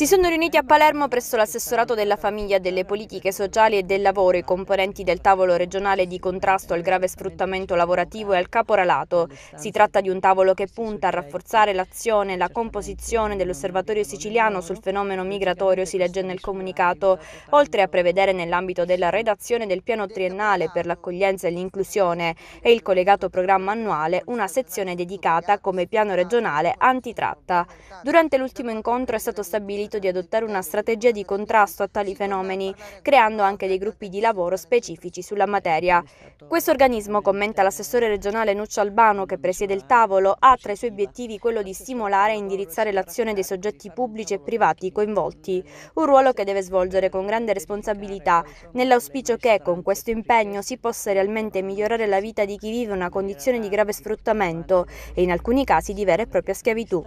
Si sono riuniti a Palermo presso l'assessorato della famiglia, delle politiche sociali e del lavoro i componenti del tavolo regionale di contrasto al grave sfruttamento lavorativo e al caporalato. Si tratta di un tavolo che punta a rafforzare l'azione e la composizione dell'osservatorio siciliano sul fenomeno migratorio, si legge nel comunicato, oltre a prevedere nell'ambito della redazione del piano triennale per l'accoglienza e l'inclusione e il collegato programma annuale una sezione dedicata come piano regionale antitratta. Durante l'ultimo incontro è stato stabilito stabilito di adottare una strategia di contrasto a tali fenomeni, creando anche dei gruppi di lavoro specifici sulla materia. Questo organismo, commenta l'assessore regionale Nuccio Albano, che presiede il tavolo, ha tra i suoi obiettivi quello di stimolare e indirizzare l'azione dei soggetti pubblici e privati coinvolti, un ruolo che deve svolgere con grande responsabilità, nell'auspicio che con questo impegno si possa realmente migliorare la vita di chi vive una condizione di grave sfruttamento e in alcuni casi di vera e propria schiavitù.